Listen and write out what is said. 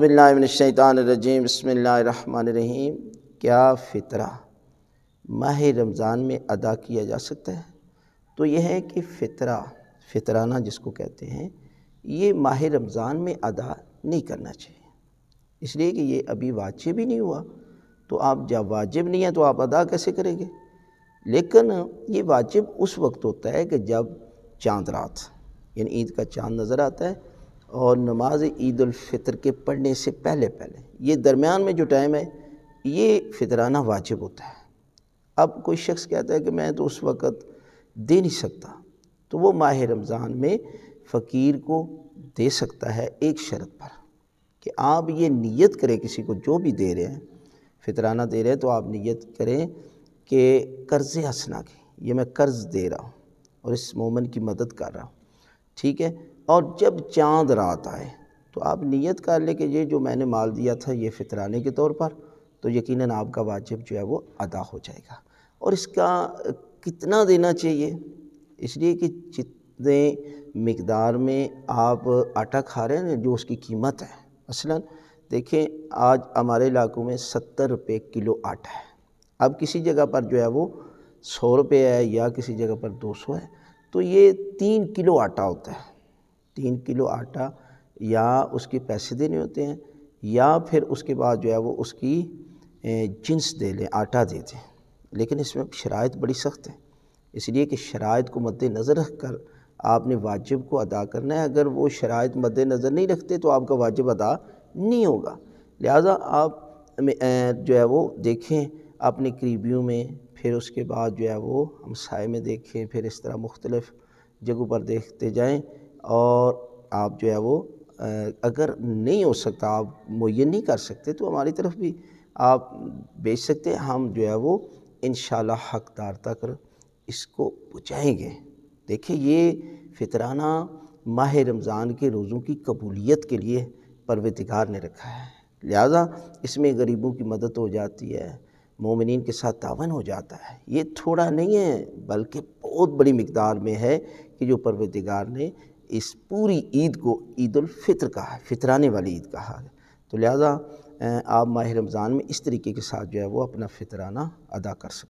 बिल्लाशैतानरजीम बसमीम क्या फ़ितरा माह रमज़ान में अदा किया जा सकता है तो यह है कि फ़ितरा फ़ितराना जिसको कहते हैं ये माह रमज़ान में अदा नहीं करना चाहिए इसलिए कि ये अभी वाजिब ही नहीं हुआ तो आप जब वाजिब नहीं है तो आप अदा कैसे करेंगे लेकिन ये वाजिब उस वक्त होता है कि जब चांद रात यानी ईद का चांद नज़र आता है और नमाज ईदालफ़ितर के पढ़ने से पहले पहले ये दरमियान में जो टाइम है ये फितराना वाजिब होता है अब कोई शख्स कहता है कि मैं तो उस वक़्त दे नहीं सकता तो वो माह रमज़ान में फ़कीर को दे सकता है एक शर्त पर कि आप ये नियत करें किसी को जो भी दे रहे हैं फितराना दे रहे हैं तो आप नियत करें कि कर्ज़ हंसना की ये मैं कर्ज़ दे रहा हूँ और इस मोमन की मदद कर रहा हूँ ठीक है और जब चांद रात आए तो आप नियत कर ले कि ये जो मैंने माल दिया था ये फितराने के तौर पर तो यकीनन आपका वाजिब जो है वो अदा हो जाएगा और इसका कितना देना चाहिए इसलिए कि जितने मकदार में आप आटा खा रहे हैं जो उसकी कीमत है असला देखें आज हमारे इलाकों में सत्तर रुपये किलो आटा है अब किसी जगह पर जो है वो सौ रुपये है या किसी जगह पर दो सौ है तो ये तीन किलो आटा होता है तीन किलो आटा या उसके पैसे देने होते हैं या फिर उसके बाद जो है वो उसकी जिन्स दे लें आटा दे दें लेकिन इसमें शरात बड़ी सख्त है इसलिए कि शराइ को मद्दनज़र रख कर आपने वाजिब को अदा करना है अगर वो शरात मद्दनज़र नहीं रखते तो आपका वाजिब अदा नहीं होगा लिहाजा आप जो है वो देखें अपने करीबियों में फिर उसके बाद जो है वो हम साय में देखें फिर इस तरह मुख्तलफ़ जगहों पर देखते जाएँ और आप जो है वो अगर नहीं हो सकता आप मुन नहीं कर सकते तो हमारी तरफ भी आप बेच सकते हैं हम जो है वो इन हकदार तक इसको पहुँचाएँगे देखिए ये फितराना माह रमज़ान के रोज़ों की कबूलियत के लिए परवतिकार ने रखा है लिहाजा इसमें गरीबों की मदद हो जाती है मोमिन के साथ तावन हो जाता है ये थोड़ा नहीं है बल्कि बहुत बड़ी मकदार में है कि जो परवतिकार ने इस पूरी ईद को ईद फ़ितर कहा है फितराने वाली ईद कहा है तो लिहाजा आप माह रमज़ान में इस तरीके के साथ जो है वो अपना फितराना अदा कर सकते हैं